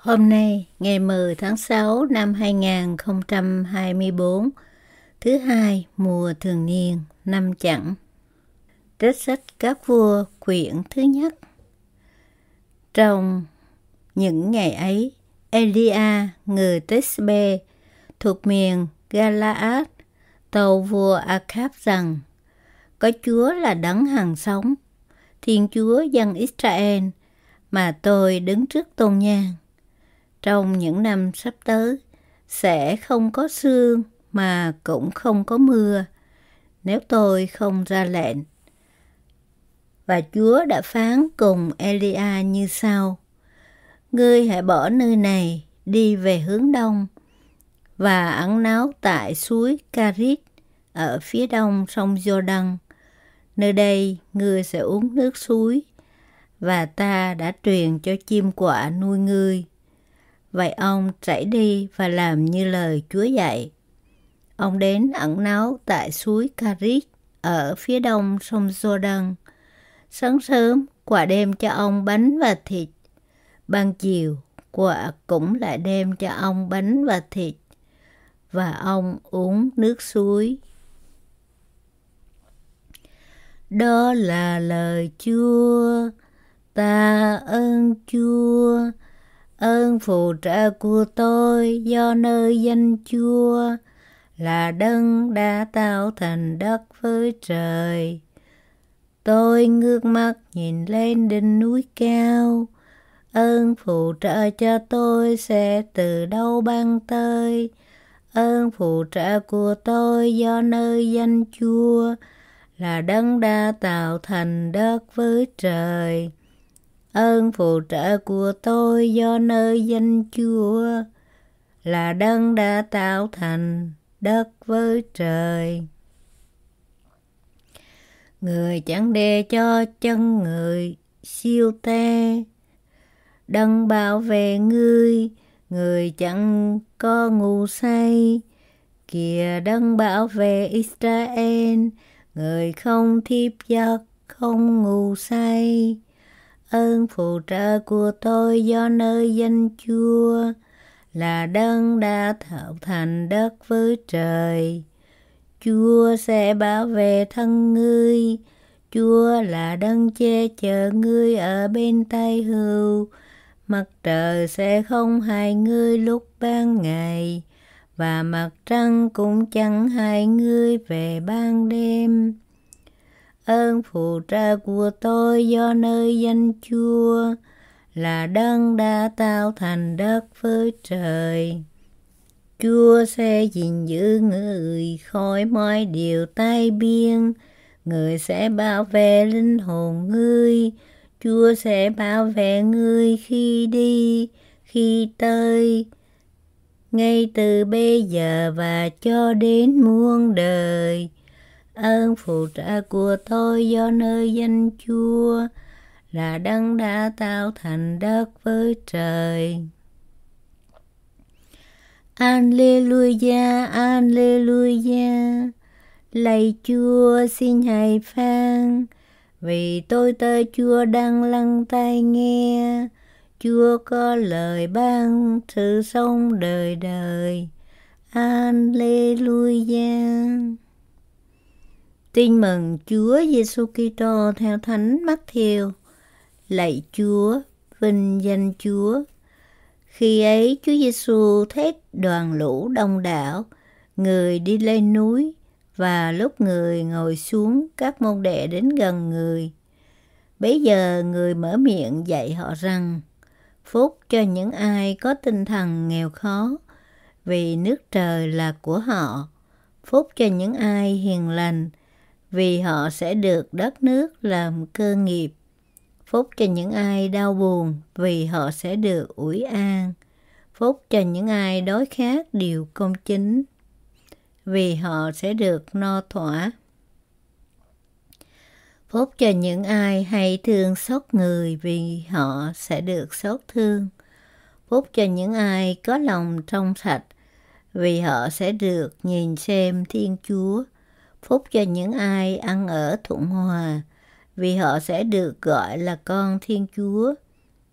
Hôm nay, ngày 10 tháng 6 năm 2024, thứ hai mùa thường niên, năm chẳng Trích sách các vua quyển thứ nhất. Trong những ngày ấy, Elia người Tesbe thuộc miền Galaad tàu vua Akab rằng có Chúa là đấng hàng sống, Thiên Chúa dân Israel mà tôi đứng trước tôn nhang trong những năm sắp tới sẽ không có sương mà cũng không có mưa nếu tôi không ra lệnh. Và Chúa đã phán cùng Elia như sau: Ngươi hãy bỏ nơi này đi về hướng đông và ẩn náu tại suối Carit ở phía đông sông Jordan. Nơi đây ngươi sẽ uống nước suối và ta đã truyền cho chim quạ nuôi ngươi Vậy ông chạy đi và làm như lời Chúa dạy. Ông đến ẩn náu tại suối Carit ở phía đông sông Jordan. Sáng sớm, quả đem cho ông bánh và thịt. Ban chiều, quả cũng lại đem cho ông bánh và thịt. Và ông uống nước suối. Đó là lời Chúa, ta ơn Chúa, ơn phù trợ của tôi do nơi danh chúa là đấng đã tạo thành đất với trời tôi ngước mắt nhìn lên đỉnh núi cao ơn phù trợ cho tôi sẽ từ đâu ban tới ơn phù trợ của tôi do nơi danh chúa là đấng đã tạo thành đất với trời ơn phù trợ của tôi do nơi danh chúa là đấng đã tạo thành đất với trời người chẳng để cho chân người siêu te đấng bảo vệ ngươi người chẳng có ngủ say kìa đấng bảo vệ israel người không thiếp giấc không ngủ say ơn phù trợ của tôi do nơi danh chúa là đấng đã tạo thành đất với trời chúa sẽ bảo vệ thân ngươi chúa là đấng che chở ngươi ở bên tay hưu mặt trời sẽ không hại ngươi lúc ban ngày và mặt trăng cũng chẳng hại ngươi về ban đêm ơn phù tra của tôi do nơi danh chúa là đấng đã tạo thành đất với trời chúa sẽ gìn giữ người khỏi mọi điều tai biên người sẽ bảo vệ linh hồn ngươi chúa sẽ bảo vệ ngươi khi đi khi tới ngay từ bây giờ và cho đến muôn đời ơn phụ trợ của tôi do nơi danh chúa là đấng đã tạo thành đất với trời Alleluia, Alleluia. Lạy Chúa xin hãy phan vì tôi tơ Chúa đang lăn tai nghe. Chúa có lời ban sự sống đời đời. Alleluia. Tin mừng Chúa Giêsu Kitô theo Thánh Mắc Thiêu. Lạy Chúa, vinh danh Chúa. Khi ấy Chúa Giêsu thét đoàn lũ đông đảo, người đi lên núi và lúc người ngồi xuống các môn đệ đến gần người. Bấy giờ người mở miệng dạy họ rằng: Phúc cho những ai có tinh thần nghèo khó, vì nước trời là của họ. Phúc cho những ai hiền lành, vì họ sẽ được đất nước làm cơ nghiệp. Phúc cho những ai đau buồn vì họ sẽ được ủi an. Phúc cho những ai đói khát điều công chính vì họ sẽ được no thỏa. Phúc cho những ai hay thương xót người vì họ sẽ được xót thương. Phúc cho những ai có lòng trong sạch vì họ sẽ được nhìn xem Thiên Chúa phúc cho những ai ăn ở thuận hòa, vì họ sẽ được gọi là con Thiên Chúa.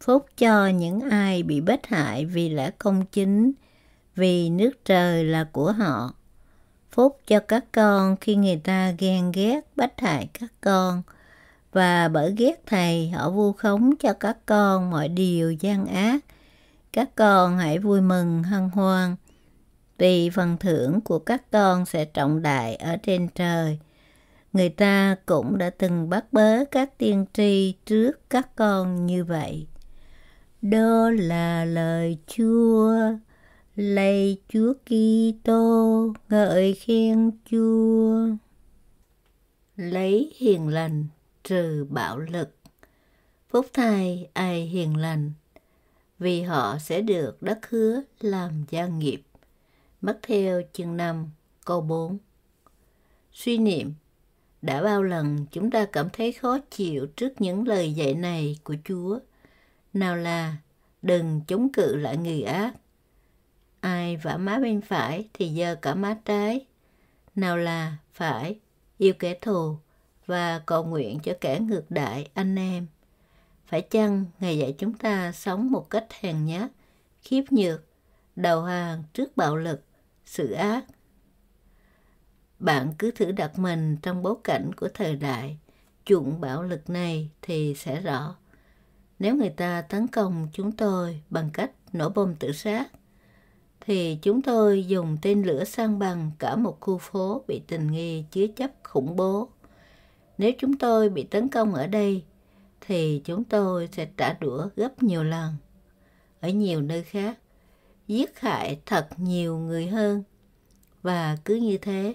Phúc cho những ai bị bất hại vì lẽ công chính, vì nước trời là của họ. Phúc cho các con khi người ta ghen ghét bất hại các con, và bởi ghét thầy họ vu khống cho các con mọi điều gian ác. Các con hãy vui mừng hân hoan, vì phần thưởng của các con sẽ trọng đại ở trên trời. Người ta cũng đã từng bắt bớ các tiên tri trước các con như vậy. Đó là lời Chúa, lạy Chúa Kitô ngợi khen Chúa. Lấy hiền lành trừ bạo lực. Phúc thay ai hiền lành, vì họ sẽ được đất hứa làm gia nghiệp. Mắt theo chương 5, câu 4 Suy niệm Đã bao lần chúng ta cảm thấy khó chịu trước những lời dạy này của Chúa? Nào là đừng chống cự lại người ác. Ai vả má bên phải thì giờ cả má trái. Nào là phải yêu kẻ thù và cầu nguyện cho kẻ ngược đại anh em. Phải chăng ngày dạy chúng ta sống một cách hèn nhát, khiếp nhược, đầu hàng trước bạo lực sự ác bạn cứ thử đặt mình trong bối cảnh của thời đại chuộng bạo lực này thì sẽ rõ nếu người ta tấn công chúng tôi bằng cách nổ bom tự sát thì chúng tôi dùng tên lửa sang bằng cả một khu phố bị tình nghi chứa chấp khủng bố nếu chúng tôi bị tấn công ở đây thì chúng tôi sẽ trả đũa gấp nhiều lần ở nhiều nơi khác giết hại thật nhiều người hơn và cứ như thế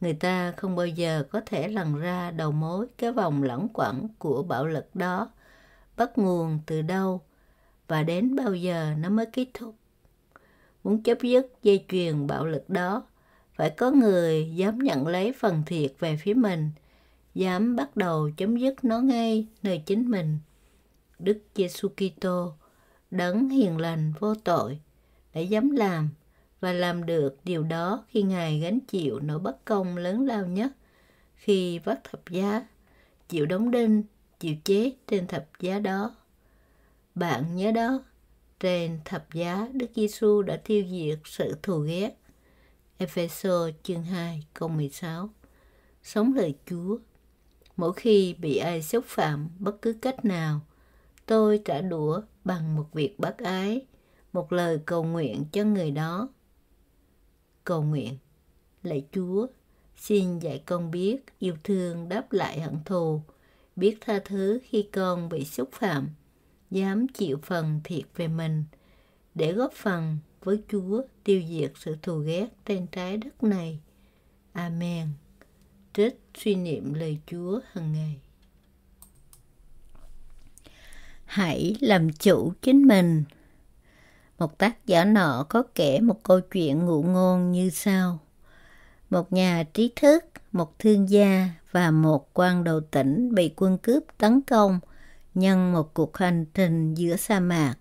người ta không bao giờ có thể lần ra đầu mối cái vòng lẩn quẩn của bạo lực đó bắt nguồn từ đâu và đến bao giờ nó mới kết thúc muốn chấm dứt dây chuyền bạo lực đó phải có người dám nhận lấy phần thiệt về phía mình dám bắt đầu chấm dứt nó ngay nơi chính mình đức giêsu kitô đấng hiền lành vô tội đã dám làm và làm được điều đó khi Ngài gánh chịu nỗi bất công lớn lao nhất khi vắt thập giá, chịu đóng đinh, chịu chết trên thập giá đó. Bạn nhớ đó, trên thập giá Đức Giêsu đã tiêu diệt sự thù ghét. Epheso chương 2 câu 16 Sống lời Chúa Mỗi khi bị ai xúc phạm bất cứ cách nào, tôi trả đũa bằng một việc bác ái một lời cầu nguyện cho người đó. Cầu nguyện, lạy Chúa, xin dạy con biết yêu thương đáp lại hận thù, biết tha thứ khi con bị xúc phạm, dám chịu phần thiệt về mình, để góp phần với Chúa tiêu diệt sự thù ghét trên trái đất này. Amen. Trích suy niệm lời Chúa hằng ngày. Hãy làm chủ chính mình một tác giả nọ có kể một câu chuyện ngụ ngôn như sau. Một nhà trí thức, một thương gia và một quan đầu tỉnh bị quân cướp tấn công nhân một cuộc hành trình giữa sa mạc.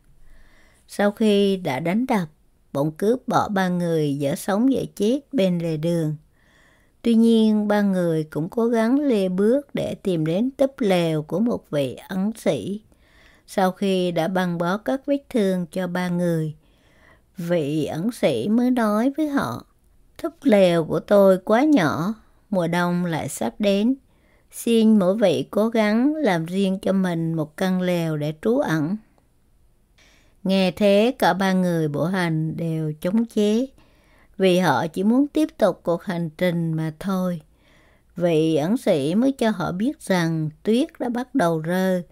Sau khi đã đánh đập, bọn cướp bỏ ba người dở sống dở chết bên lề đường. Tuy nhiên, ba người cũng cố gắng lê bước để tìm đến túp lều của một vị ấn sĩ sau khi đã băng bó các vết thương cho ba người, vị ẩn sĩ mới nói với họ, thấp lều của tôi quá nhỏ, mùa đông lại sắp đến. Xin mỗi vị cố gắng làm riêng cho mình một căn lều để trú ẩn. Nghe thế cả ba người bộ hành đều chống chế vì họ chỉ muốn tiếp tục cuộc hành trình mà thôi. Vị ẩn sĩ mới cho họ biết rằng tuyết đã bắt đầu rơi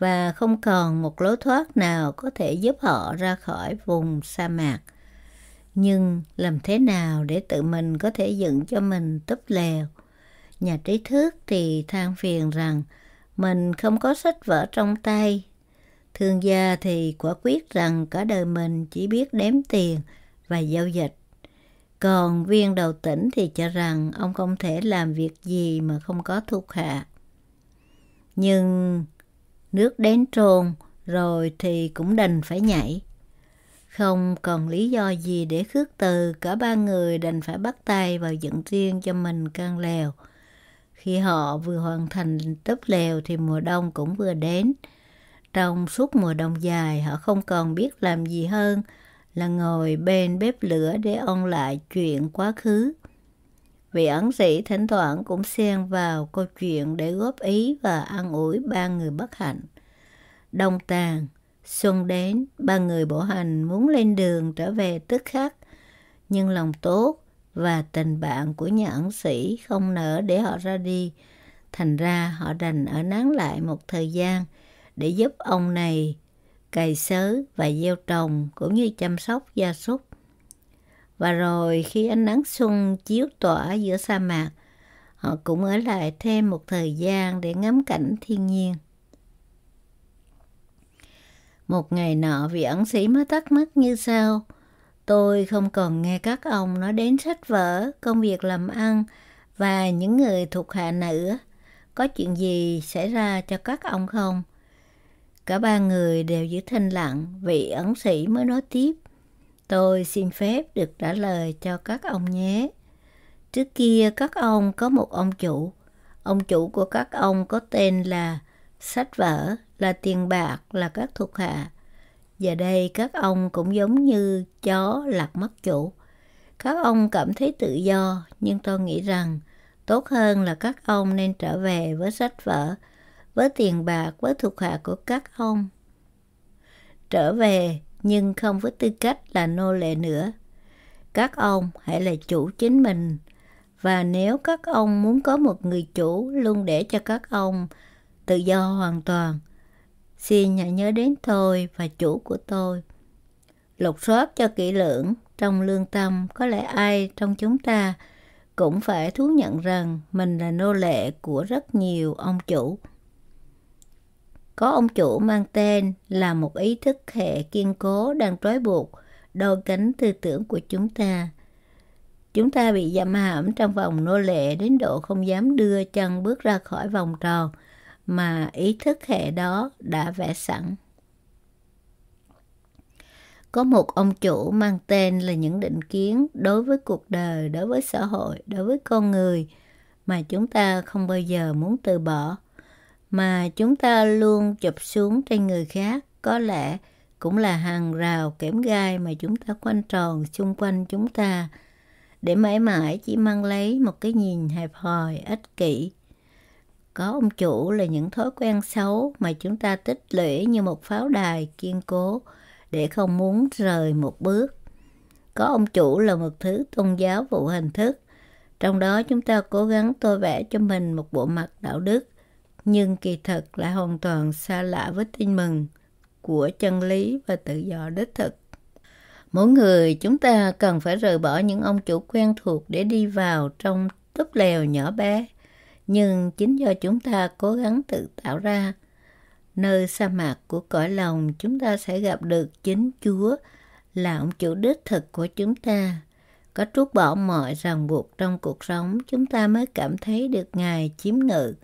và không còn một lối thoát nào có thể giúp họ ra khỏi vùng sa mạc. Nhưng làm thế nào để tự mình có thể dựng cho mình túp lều? Nhà trí thức thì than phiền rằng mình không có sách vở trong tay. Thương gia thì quả quyết rằng cả đời mình chỉ biết đếm tiền và giao dịch. Còn viên đầu tỉnh thì cho rằng ông không thể làm việc gì mà không có thuộc hạ. Nhưng nước đến trồn rồi thì cũng đành phải nhảy. Không còn lý do gì để khước từ, cả ba người đành phải bắt tay vào dựng riêng cho mình căn lèo. Khi họ vừa hoàn thành tấp lèo thì mùa đông cũng vừa đến. Trong suốt mùa đông dài họ không còn biết làm gì hơn là ngồi bên bếp lửa để ôn lại chuyện quá khứ. Vị ẩn sĩ thỉnh thoảng cũng xen vào câu chuyện để góp ý và an ủi ba người bất hạnh. Đông tàn, xuân đến, ba người bộ hành muốn lên đường trở về tức khắc. Nhưng lòng tốt và tình bạn của nhà ẩn sĩ không nỡ để họ ra đi. Thành ra họ đành ở nán lại một thời gian để giúp ông này cày sớ và gieo trồng cũng như chăm sóc gia súc. Và rồi khi ánh nắng xuân chiếu tỏa giữa sa mạc, họ cũng ở lại thêm một thời gian để ngắm cảnh thiên nhiên. Một ngày nọ vị ẩn sĩ mới thắc mắc như sau. Tôi không còn nghe các ông nói đến sách vở, công việc làm ăn và những người thuộc hạ nữa. Có chuyện gì xảy ra cho các ông không? Cả ba người đều giữ thanh lặng, vị ẩn sĩ mới nói tiếp. Tôi xin phép được trả lời cho các ông nhé. Trước kia các ông có một ông chủ. Ông chủ của các ông có tên là sách vở, là tiền bạc, là các thuộc hạ. Giờ đây các ông cũng giống như chó lạc mất chủ. Các ông cảm thấy tự do, nhưng tôi nghĩ rằng tốt hơn là các ông nên trở về với sách vở, với tiền bạc, với thuộc hạ của các ông. Trở về nhưng không với tư cách là nô lệ nữa. Các ông hãy là chủ chính mình và nếu các ông muốn có một người chủ luôn để cho các ông tự do hoàn toàn, xin hãy nhớ đến tôi và chủ của tôi. Lục soát cho kỹ lưỡng trong lương tâm có lẽ ai trong chúng ta cũng phải thú nhận rằng mình là nô lệ của rất nhiều ông chủ có ông chủ mang tên là một ý thức hệ kiên cố đang trói buộc đôi cánh tư tưởng của chúng ta. Chúng ta bị giam hãm trong vòng nô lệ đến độ không dám đưa chân bước ra khỏi vòng tròn mà ý thức hệ đó đã vẽ sẵn. Có một ông chủ mang tên là những định kiến đối với cuộc đời, đối với xã hội, đối với con người mà chúng ta không bao giờ muốn từ bỏ mà chúng ta luôn chụp xuống trên người khác có lẽ cũng là hàng rào kẽm gai mà chúng ta quanh tròn xung quanh chúng ta để mãi mãi chỉ mang lấy một cái nhìn hẹp hòi ích kỷ có ông chủ là những thói quen xấu mà chúng ta tích lũy như một pháo đài kiên cố để không muốn rời một bước có ông chủ là một thứ tôn giáo vụ hình thức trong đó chúng ta cố gắng tô vẽ cho mình một bộ mặt đạo đức nhưng kỳ thực lại hoàn toàn xa lạ với tin mừng của chân lý và tự do đích thực. Mỗi người chúng ta cần phải rời bỏ những ông chủ quen thuộc để đi vào trong túp lều nhỏ bé, nhưng chính do chúng ta cố gắng tự tạo ra nơi sa mạc của cõi lòng chúng ta sẽ gặp được chính Chúa là ông chủ đích thực của chúng ta. Có trút bỏ mọi ràng buộc trong cuộc sống, chúng ta mới cảm thấy được Ngài chiếm ngự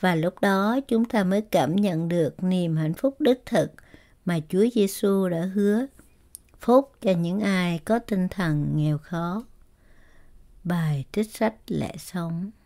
và lúc đó chúng ta mới cảm nhận được niềm hạnh phúc đích thực mà Chúa Giêsu đã hứa phúc cho những ai có tinh thần nghèo khó. Bài trích sách Lẽ Sống